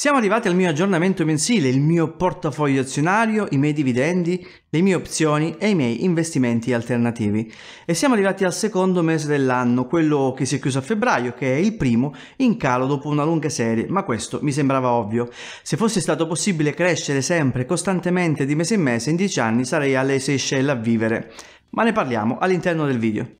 Siamo arrivati al mio aggiornamento mensile, il mio portafoglio azionario, i miei dividendi, le mie opzioni e i miei investimenti alternativi. E siamo arrivati al secondo mese dell'anno, quello che si è chiuso a febbraio, che è il primo in calo dopo una lunga serie, ma questo mi sembrava ovvio. Se fosse stato possibile crescere sempre, costantemente, di mese in mese, in 10 anni sarei alle Seychelles a vivere. Ma ne parliamo all'interno del video.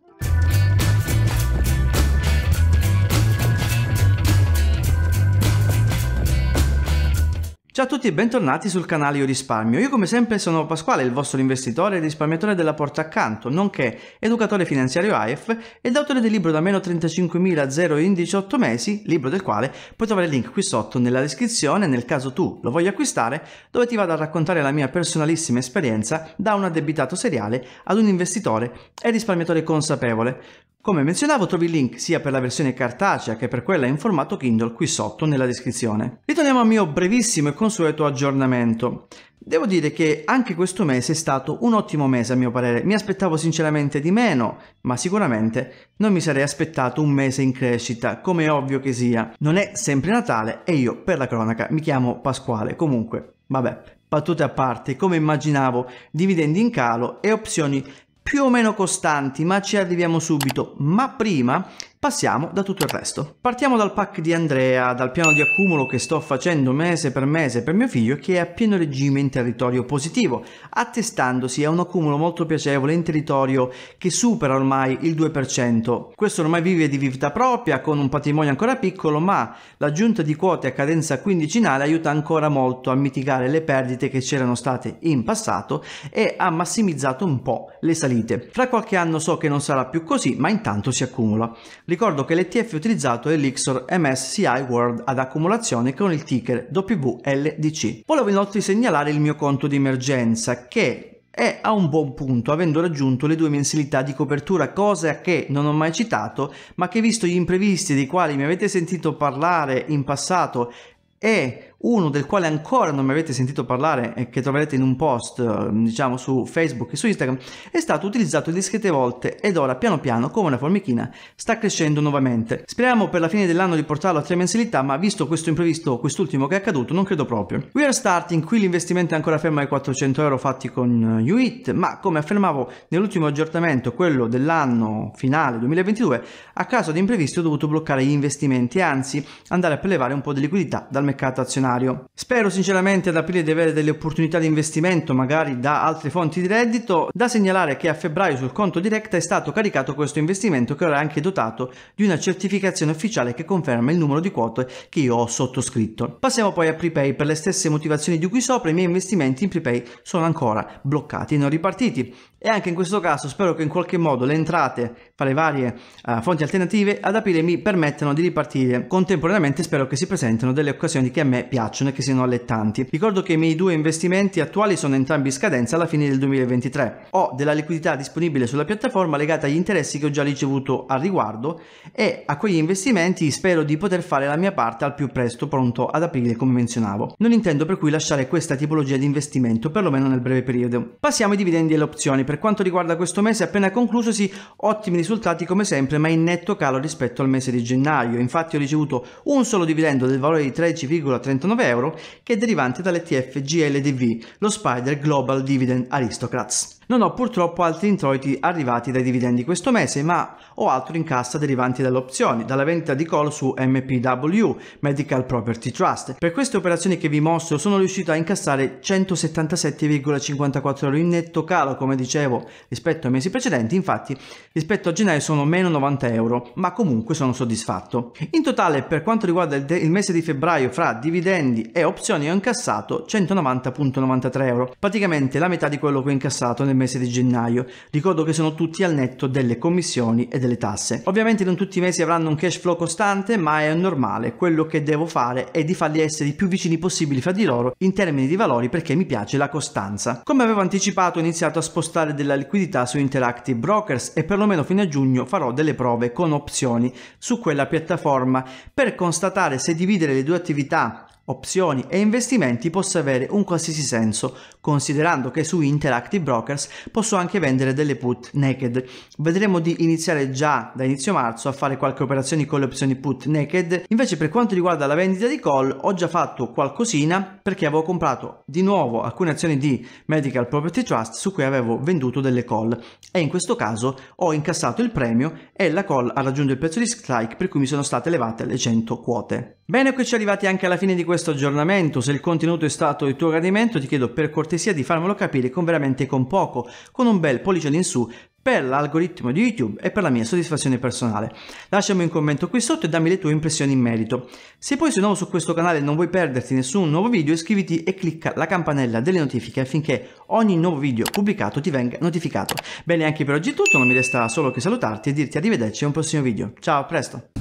Ciao a tutti e bentornati sul canale Io Risparmio. Io come sempre sono Pasquale, il vostro investitore e risparmiatore della porta accanto, nonché educatore finanziario AIF ed autore del libro da meno 35.000 in 18 mesi, libro del quale puoi trovare il link qui sotto nella descrizione nel caso tu lo voglia acquistare, dove ti vado a raccontare la mia personalissima esperienza da un addebitato seriale ad un investitore e risparmiatore consapevole. Come menzionavo trovi il link sia per la versione cartacea che per quella in formato Kindle qui sotto nella descrizione. Ritorniamo al mio brevissimo e consueto aggiornamento. Devo dire che anche questo mese è stato un ottimo mese a mio parere, mi aspettavo sinceramente di meno, ma sicuramente non mi sarei aspettato un mese in crescita, come è ovvio che sia. Non è sempre Natale e io, per la cronaca, mi chiamo Pasquale, comunque, vabbè, battute a parte, come immaginavo, dividendi in calo e opzioni più o meno costanti, ma ci arriviamo subito. Ma prima Passiamo da tutto il resto. Partiamo dal pack di Andrea, dal piano di accumulo che sto facendo mese per mese per mio figlio che è a pieno regime in territorio positivo, attestandosi a un accumulo molto piacevole in territorio che supera ormai il 2%. Questo ormai vive di vita propria con un patrimonio ancora piccolo, ma l'aggiunta di quote a cadenza quindicinale aiuta ancora molto a mitigare le perdite che c'erano state in passato e ha massimizzato un po' le salite. Fra qualche anno so che non sarà più così, ma intanto si accumula. Ricordo che l'ETF utilizzato è l'Ixor MSCI World ad accumulazione con il ticker WLDC. Volevo inoltre segnalare il mio conto di emergenza che è a un buon punto avendo raggiunto le due mensilità di copertura, cosa che non ho mai citato, ma che visto gli imprevisti dei quali mi avete sentito parlare in passato e uno del quale ancora non mi avete sentito parlare e che troverete in un post mm, diciamo su Facebook e su Instagram, è stato utilizzato discrete volte ed ora piano piano come una formichina sta crescendo nuovamente. Speriamo per la fine dell'anno di portarlo a tre mensilità, ma visto questo imprevisto, quest'ultimo che è accaduto, non credo proprio. We are starting, qui l'investimento è ancora fermo ai 400 euro fatti con eh, UIT, ma come affermavo nell'ultimo aggiornamento, quello dell'anno finale 2022, a causa di imprevisti ho dovuto bloccare gli investimenti, anzi andare a prelevare un po' di liquidità dal mercato azionario straordinario. Spero sinceramente ad aprile di avere delle opportunità di investimento, magari da altre fonti di reddito. Da segnalare che a febbraio sul conto diretta è stato caricato questo investimento che ora è anche dotato di una certificazione ufficiale che conferma il numero di quote che io ho sottoscritto. Passiamo poi a prepay. Per le stesse motivazioni di cui sopra, i miei investimenti in prepay sono ancora bloccati e non ripartiti. E anche in questo caso spero che in qualche modo le entrate fra le varie uh, fonti alternative ad aprile mi permettano di ripartire. Contemporaneamente spero che si presentino delle occasioni che a me piacciono piacciono e che siano allettanti. Ricordo che i miei due investimenti attuali sono entrambi in scadenza alla fine del 2023. Ho della liquidità disponibile sulla piattaforma legata agli interessi che ho già ricevuto al riguardo e a quegli investimenti spero di poter fare la mia parte al più presto, pronto ad aprile come menzionavo. Non intendo per cui lasciare questa tipologia di investimento, perlomeno nel breve periodo. Passiamo ai dividendi e alle opzioni. Per quanto riguarda questo mese appena conclusosi, ottimi risultati come sempre, ma in netto calo rispetto al mese di gennaio. Infatti ho ricevuto un solo dividendo del valore di 13,39 149 euro, che è derivante dall'ETF GLDV, lo Spider Global Dividend Aristocrats. Non ho purtroppo altri introiti arrivati dai dividendi questo mese, ma ho altro in cassa derivanti dalle opzioni, dalla vendita di call su MPW, Medical Property Trust. Per queste operazioni che vi mostro sono riuscito a incassare 177,54 euro in netto calo, come dicevo, rispetto ai mesi precedenti, infatti rispetto a gennaio sono meno 90 euro, ma comunque sono soddisfatto. In totale per quanto riguarda il, il mese di febbraio fra dividendi dividendi e opzioni ho incassato 190.93 euro, praticamente la metà di quello che ho incassato nel mese di gennaio. Ricordo che sono tutti al netto delle commissioni e delle tasse. Ovviamente non tutti i mesi avranno un cash flow costante, ma è normale, quello che devo fare è di farli essere i più vicini possibili fra di loro in termini di valori perché mi piace la costanza. Come avevo anticipato ho iniziato a spostare della liquidità su Interactive Brokers e perlomeno fino a giugno farò delle prove con opzioni su quella piattaforma per constatare se dividere le due attività opzioni e investimenti possa avere un qualsiasi senso, considerando che su Interactive Brokers posso anche vendere delle put naked. Vedremo di iniziare già da inizio marzo a fare qualche operazione con le opzioni put naked. Invece per quanto riguarda la vendita di call ho già fatto qualcosina perché avevo comprato di nuovo alcune azioni di Medical Property Trust su cui avevo venduto delle call e in questo caso ho incassato il premio e la call ha raggiunto il prezzo di strike per cui mi sono state levate le 100 quote. Bene, qui ci arrivati anche alla fine di questo questo aggiornamento, se il contenuto è stato di tuo gradimento, ti chiedo per cortesia di farmelo capire con veramente con poco, con un bel pollice in su per l'algoritmo di YouTube e per la mia soddisfazione personale. Lasciami un commento qui sotto e dammi le tue impressioni in merito. Se poi sei nuovo su questo canale e non vuoi perderti nessun nuovo video, iscriviti e clicca la campanella delle notifiche affinché ogni nuovo video pubblicato ti venga notificato. Bene, anche per oggi è tutto, non mi resta solo che salutarti e dirti arrivederci a un prossimo video. Ciao, a presto!